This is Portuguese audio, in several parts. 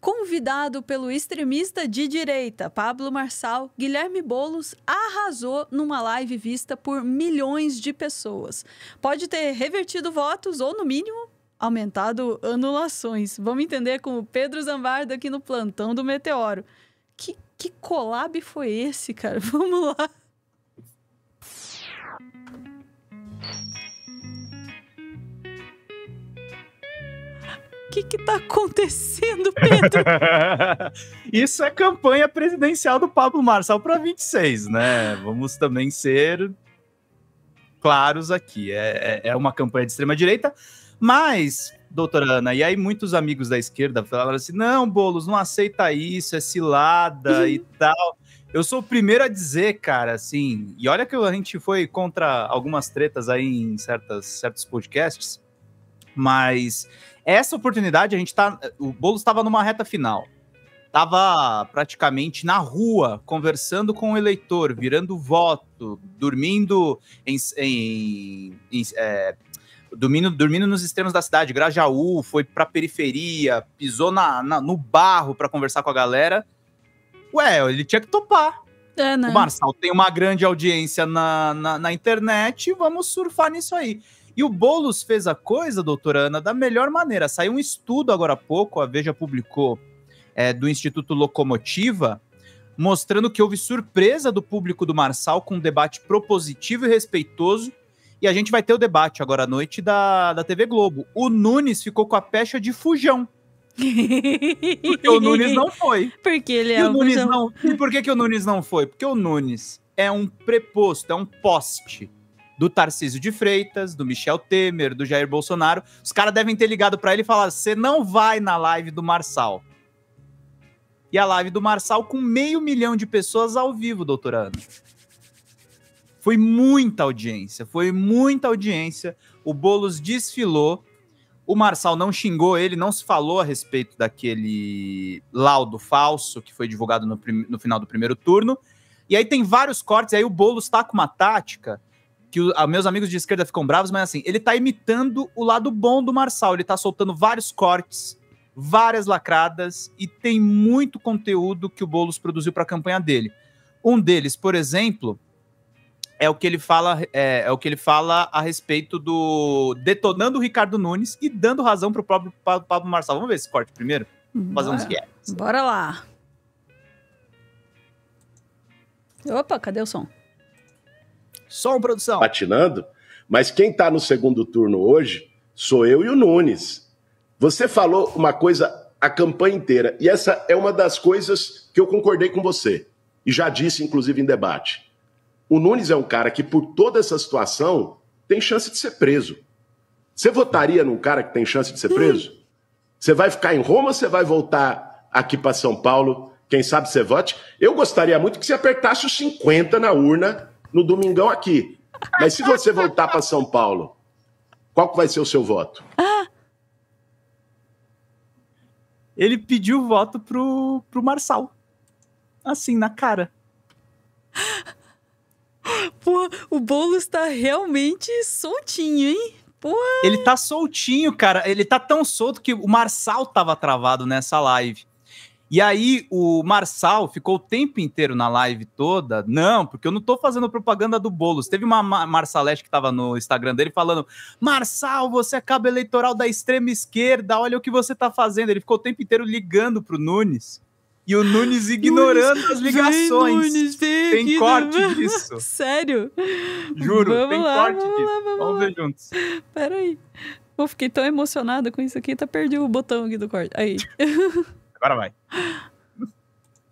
Convidado pelo extremista de direita Pablo Marçal, Guilherme Bolos arrasou numa live vista por milhões de pessoas. Pode ter revertido votos ou, no mínimo, aumentado anulações. Vamos entender com o Pedro Zambardo aqui no plantão do Meteoro. Que, que collab foi esse, cara? Vamos lá. que que tá acontecendo, Pedro? Isso é campanha presidencial do Pablo Marçal para 26, né? Vamos também ser claros aqui. É, é, é uma campanha de extrema-direita, mas, doutora Ana, e aí muitos amigos da esquerda falaram assim: não, Boulos, não aceita isso, é cilada uhum. e tal. Eu sou o primeiro a dizer, cara, assim, e olha que a gente foi contra algumas tretas aí em certas, certos podcasts, mas essa oportunidade, a gente tá. O Boulos estava numa reta final. Tava praticamente na rua, conversando com o eleitor, virando voto, dormindo em. em, em é, dormindo, dormindo nos extremos da cidade, Grajaú, foi para periferia, pisou na, na no barro para conversar com a galera. Ué, ele tinha que topar. É, né? O Marçal tem uma grande audiência na, na, na internet, vamos surfar nisso aí. E o Boulos fez a coisa, doutora Ana, da melhor maneira. Saiu um estudo agora há pouco, a Veja publicou, é, do Instituto Locomotiva, mostrando que houve surpresa do público do Marçal com um debate propositivo e respeitoso. E a gente vai ter o debate agora à noite da, da TV Globo. O Nunes ficou com a pecha de fujão. Porque o Nunes não foi. Porque ele é o Nunes fujão. não. E por que, que o Nunes não foi? Porque o Nunes é um preposto, é um poste do Tarcísio de Freitas, do Michel Temer, do Jair Bolsonaro. Os caras devem ter ligado para ele e falado: você não vai na live do Marçal. E a live do Marçal com meio milhão de pessoas ao vivo, doutor Ana. Foi muita audiência, foi muita audiência. O Bolos desfilou. O Marçal não xingou ele, não se falou a respeito daquele laudo falso que foi divulgado no, no final do primeiro turno. E aí tem vários cortes, aí o Boulos está com uma tática que os meus amigos de esquerda ficam bravos, mas assim, ele tá imitando o lado bom do Marçal, ele tá soltando vários cortes, várias lacradas e tem muito conteúdo que o Bolos produziu para a campanha dele. Um deles, por exemplo, é o que ele fala é, é, o que ele fala a respeito do detonando o Ricardo Nunes e dando razão pro próprio Pablo Marçal. Vamos ver esse corte primeiro? Vamos fazer uns é. Bora lá. Opa, cadê o som? Som, produção. Patinando. Mas quem está no segundo turno hoje sou eu e o Nunes. Você falou uma coisa a campanha inteira, e essa é uma das coisas que eu concordei com você, e já disse, inclusive, em debate. O Nunes é um cara que, por toda essa situação, tem chance de ser preso. Você votaria num cara que tem chance de ser preso? Você vai ficar em Roma, você vai voltar aqui para São Paulo, quem sabe você vote? Eu gostaria muito que você apertasse os 50 na urna no domingão aqui. Mas se você voltar para São Paulo, qual que vai ser o seu voto? Ele pediu voto pro, pro Marçal. Assim, na cara. Pô, o bolo está realmente soltinho, hein? Pô. Ele tá soltinho, cara. Ele tá tão solto que o Marçal tava travado nessa live. E aí o Marçal ficou o tempo inteiro na live toda. Não, porque eu não tô fazendo propaganda do Boulos. Teve uma Marçalete que tava no Instagram dele falando: Marçal, você acaba é eleitoral da extrema esquerda, olha o que você tá fazendo. Ele ficou o tempo inteiro ligando pro Nunes. E o Nunes ignorando Nunes, as ligações. Vem, Nunes, vem tem aqui, corte não, disso. Sério? Juro, vamos tem lá, corte vamos disso. Lá, vamos, vamos ver juntos. Peraí. Eu fiquei tão emocionada com isso aqui, tá perdi o botão aqui do corte. Aí. Agora vai.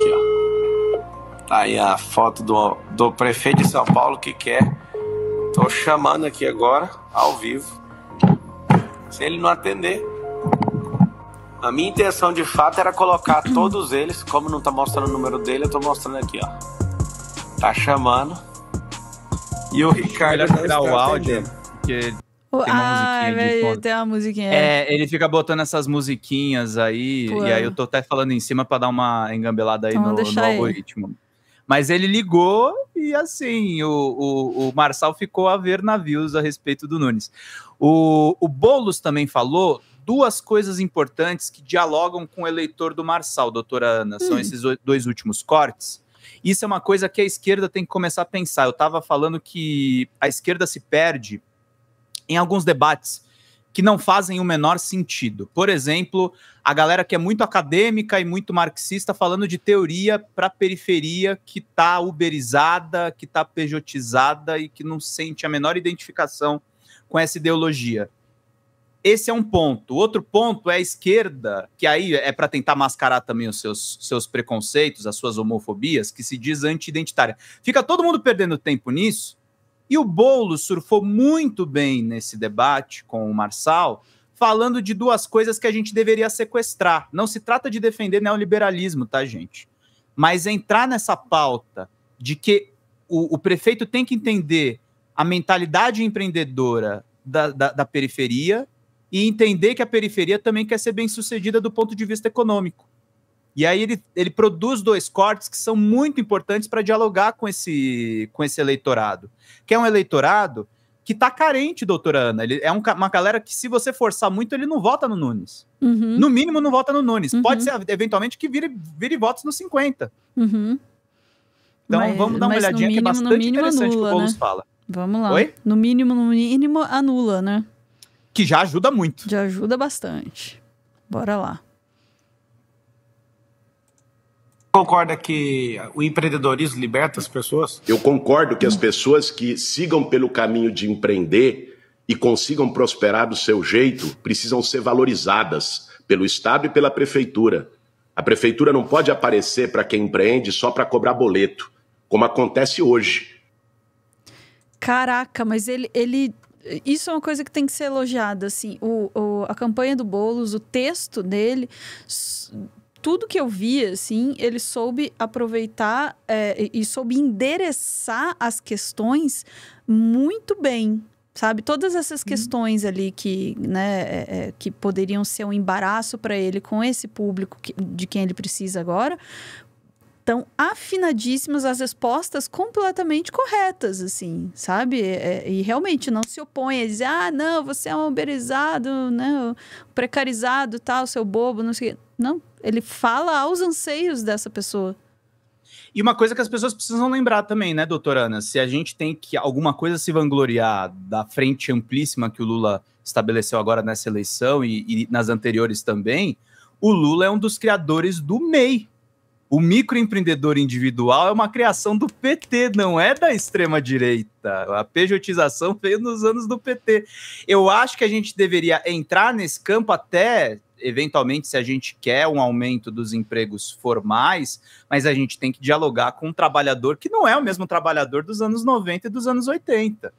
Aqui, ó. Tá aí a foto do, do prefeito de São Paulo que quer. Tô chamando aqui agora, ao vivo. Se ele não atender. A minha intenção de fato era colocar todos eles. Como não tá mostrando o número dele, eu tô mostrando aqui, ó. Tá chamando. E o Ricardo. Melhor tirar o áudio, porque tem uma ah, musiquinha de tem uma musiquinha. É, ele fica botando essas musiquinhas aí, Pô. e aí eu tô até falando em cima para dar uma engambelada aí então, no, no algoritmo. Mas ele ligou e assim, o, o, o, Marçal ficou a ver navios a respeito do Nunes. O, o Boulos também falou duas coisas importantes que dialogam com o eleitor do Marçal, doutora Ana. São hum. esses dois últimos cortes. Isso é uma coisa que a esquerda tem que começar a pensar. Eu estava falando que a esquerda se perde em alguns debates que não fazem o menor sentido. Por exemplo, a galera que é muito acadêmica e muito marxista falando de teoria para periferia que está uberizada, que está pejotizada e que não sente a menor identificação com essa ideologia. Esse é um ponto. Outro ponto é a esquerda, que aí é para tentar mascarar também os seus, seus preconceitos, as suas homofobias, que se diz anti-identitária. Fica todo mundo perdendo tempo nisso, e o Bolo surfou muito bem nesse debate com o Marçal, falando de duas coisas que a gente deveria sequestrar. Não se trata de defender neoliberalismo, tá, gente? Mas entrar nessa pauta de que o, o prefeito tem que entender a mentalidade empreendedora da, da, da periferia e entender que a periferia também quer ser bem sucedida do ponto de vista econômico. E aí ele, ele produz dois cortes que são muito importantes para dialogar com esse, com esse eleitorado, que é um eleitorado que está carente, doutora Ana. Ele é um, uma galera que, se você forçar muito, ele não vota no Nunes. Uhum. No mínimo, não vota no Nunes. Uhum. Pode ser, eventualmente, que vire, vire votos nos 50. Uhum. Então, mas, vamos dar uma olhadinha, mínimo, que é bastante mínimo, interessante anula, que o Boulos né? fala. Vamos lá. Oi? No mínimo, no mínimo, anula, né? Que já ajuda muito. Já ajuda bastante. Bora lá concorda que o empreendedorismo liberta as pessoas? Eu concordo que as pessoas que sigam pelo caminho de empreender e consigam prosperar do seu jeito precisam ser valorizadas pelo Estado e pela prefeitura. A prefeitura não pode aparecer para quem empreende só para cobrar boleto, como acontece hoje. Caraca, mas ele, ele isso é uma coisa que tem que ser elogiada, assim, o, o, a campanha do Boulos, o texto dele tudo que eu vi, assim, ele soube aproveitar é, e soube endereçar as questões muito bem, sabe? Todas essas uhum. questões ali que, né, é, é, que poderiam ser um embaraço para ele com esse público que, de quem ele precisa agora, estão afinadíssimas, as respostas completamente corretas, assim, sabe? É, é, e realmente não se opõe a dizer, ah, não, você é um uberizado, né? precarizado, tal, seu bobo, não sei. Não, ele fala aos anseios dessa pessoa. E uma coisa que as pessoas precisam lembrar também, né, doutora Ana? Se a gente tem que alguma coisa se vangloriar da frente amplíssima que o Lula estabeleceu agora nessa eleição e, e nas anteriores também, o Lula é um dos criadores do MEI, o microempreendedor individual é uma criação do PT, não é da extrema-direita. A pejotização veio nos anos do PT. Eu acho que a gente deveria entrar nesse campo até, eventualmente, se a gente quer um aumento dos empregos formais, mas a gente tem que dialogar com um trabalhador que não é o mesmo trabalhador dos anos 90 e dos anos 80.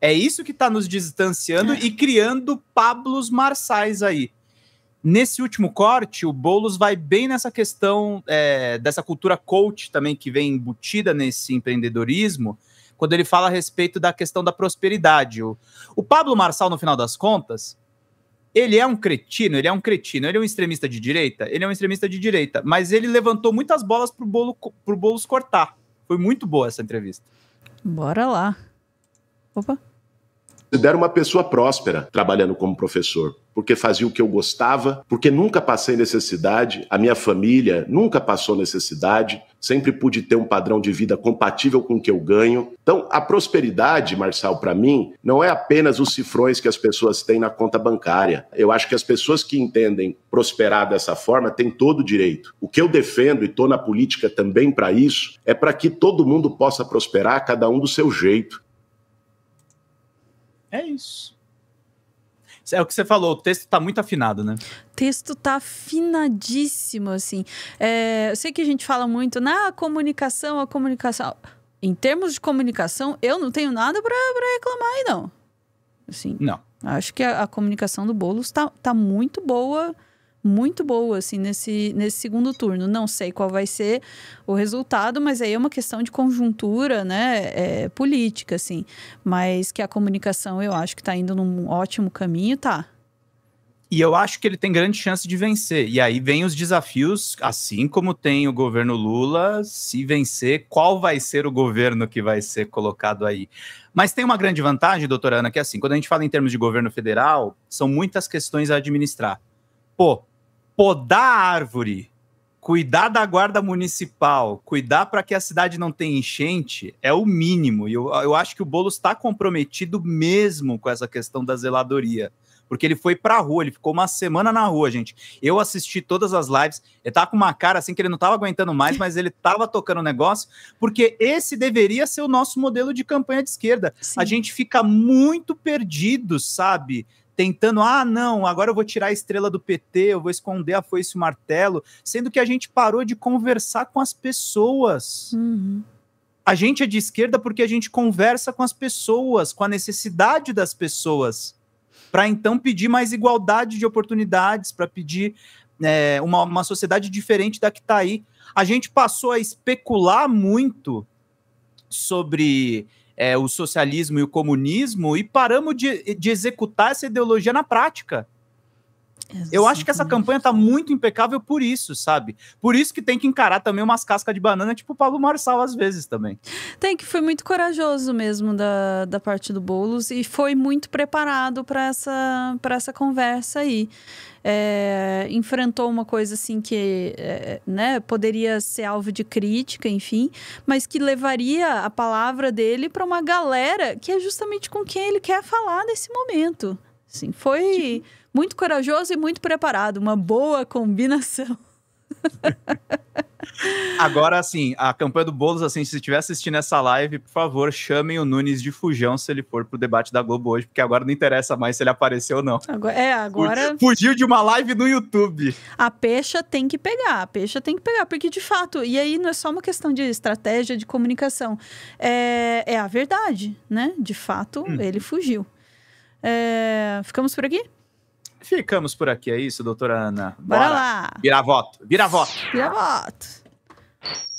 É isso que está nos distanciando é. e criando Pablos Marçais aí. Nesse último corte, o Boulos vai bem nessa questão é, dessa cultura coach também que vem embutida nesse empreendedorismo, quando ele fala a respeito da questão da prosperidade. O, o Pablo Marçal, no final das contas, ele é um cretino, ele é um cretino, ele é um extremista de direita, ele é um extremista de direita, mas ele levantou muitas bolas pro, bolo, pro Boulos cortar. Foi muito boa essa entrevista. Bora lá. Opa considero uma pessoa próspera trabalhando como professor, porque fazia o que eu gostava, porque nunca passei necessidade, a minha família nunca passou necessidade, sempre pude ter um padrão de vida compatível com o que eu ganho. Então, a prosperidade, Marçal, para mim, não é apenas os cifrões que as pessoas têm na conta bancária. Eu acho que as pessoas que entendem prosperar dessa forma têm todo o direito. O que eu defendo e estou na política também para isso é para que todo mundo possa prosperar, cada um do seu jeito é isso. É o que você falou, o texto está muito afinado, né? texto está afinadíssimo, assim. É, eu sei que a gente fala muito na comunicação, a comunicação. Em termos de comunicação, eu não tenho nada para reclamar aí, não. Assim, não. Acho que a, a comunicação do Boulos está tá muito boa muito boa, assim, nesse, nesse segundo turno. Não sei qual vai ser o resultado, mas aí é uma questão de conjuntura, né, é, política, assim. Mas que a comunicação, eu acho que está indo num ótimo caminho, tá. E eu acho que ele tem grande chance de vencer. E aí vem os desafios, assim como tem o governo Lula, se vencer, qual vai ser o governo que vai ser colocado aí? Mas tem uma grande vantagem, doutora Ana, que é assim, quando a gente fala em termos de governo federal, são muitas questões a administrar. Pô, podar a árvore, cuidar da guarda municipal, cuidar para que a cidade não tenha enchente, é o mínimo. E eu, eu acho que o Boulos está comprometido mesmo com essa questão da zeladoria. Porque ele foi para a rua, ele ficou uma semana na rua, gente. Eu assisti todas as lives, ele tava tá com uma cara assim que ele não estava aguentando mais, mas ele estava tocando o negócio, porque esse deveria ser o nosso modelo de campanha de esquerda. Sim. A gente fica muito perdido, sabe? tentando, ah, não, agora eu vou tirar a estrela do PT, eu vou esconder a foice e o martelo, sendo que a gente parou de conversar com as pessoas. Uhum. A gente é de esquerda porque a gente conversa com as pessoas, com a necessidade das pessoas, para então pedir mais igualdade de oportunidades, para pedir é, uma, uma sociedade diferente da que está aí. A gente passou a especular muito sobre é, o socialismo e o comunismo e paramos de, de executar essa ideologia na prática. Eu acho que essa campanha tá muito impecável por isso, sabe? Por isso que tem que encarar também umas cascas de banana, tipo o Pablo Marçal, às vezes também. Tem que foi muito corajoso mesmo da, da parte do Boulos e foi muito preparado para essa, essa conversa aí. É, enfrentou uma coisa assim que é, né, poderia ser alvo de crítica, enfim, mas que levaria a palavra dele para uma galera que é justamente com quem ele quer falar nesse momento. Assim, foi. Tipo muito corajoso e muito preparado. Uma boa combinação. Agora, assim, a campanha do Boulos, assim, se estiver assistindo essa live, por favor, chamem o Nunes de fujão se ele for pro debate da Globo hoje, porque agora não interessa mais se ele apareceu ou não. Agora, é, agora. Fugiu de uma live no YouTube. A peixa tem que pegar, a peixa tem que pegar, porque de fato, e aí não é só uma questão de estratégia, de comunicação. É, é a verdade, né? De fato, hum. ele fugiu. É, ficamos por aqui? Ficamos por aqui, é isso, doutora Ana? Bora, Bora lá. Vira voto, vira voto. Vira voto.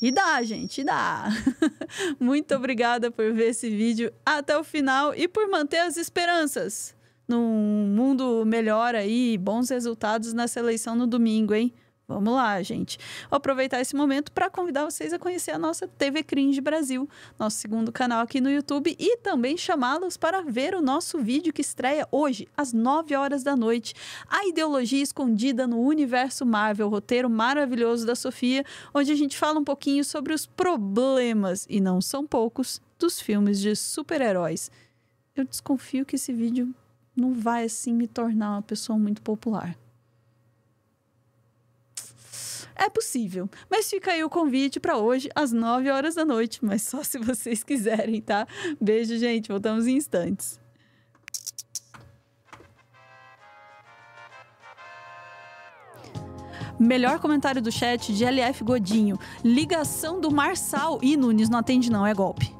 E dá, gente, dá. Muito obrigada por ver esse vídeo até o final e por manter as esperanças num mundo melhor aí, bons resultados nessa eleição no domingo, hein? Vamos lá, gente. Vou aproveitar esse momento para convidar vocês a conhecer a nossa TV Cringe Brasil, nosso segundo canal aqui no YouTube, e também chamá-los para ver o nosso vídeo que estreia hoje, às 9 horas da noite. A ideologia escondida no universo Marvel, roteiro maravilhoso da Sofia, onde a gente fala um pouquinho sobre os problemas, e não são poucos, dos filmes de super-heróis. Eu desconfio que esse vídeo não vai assim me tornar uma pessoa muito popular. É possível. Mas fica aí o convite para hoje, às 9 horas da noite, mas só se vocês quiserem, tá? Beijo, gente. Voltamos em instantes. Melhor comentário do chat de LF Godinho. Ligação do Marçal. e Nunes não atende, não, é golpe.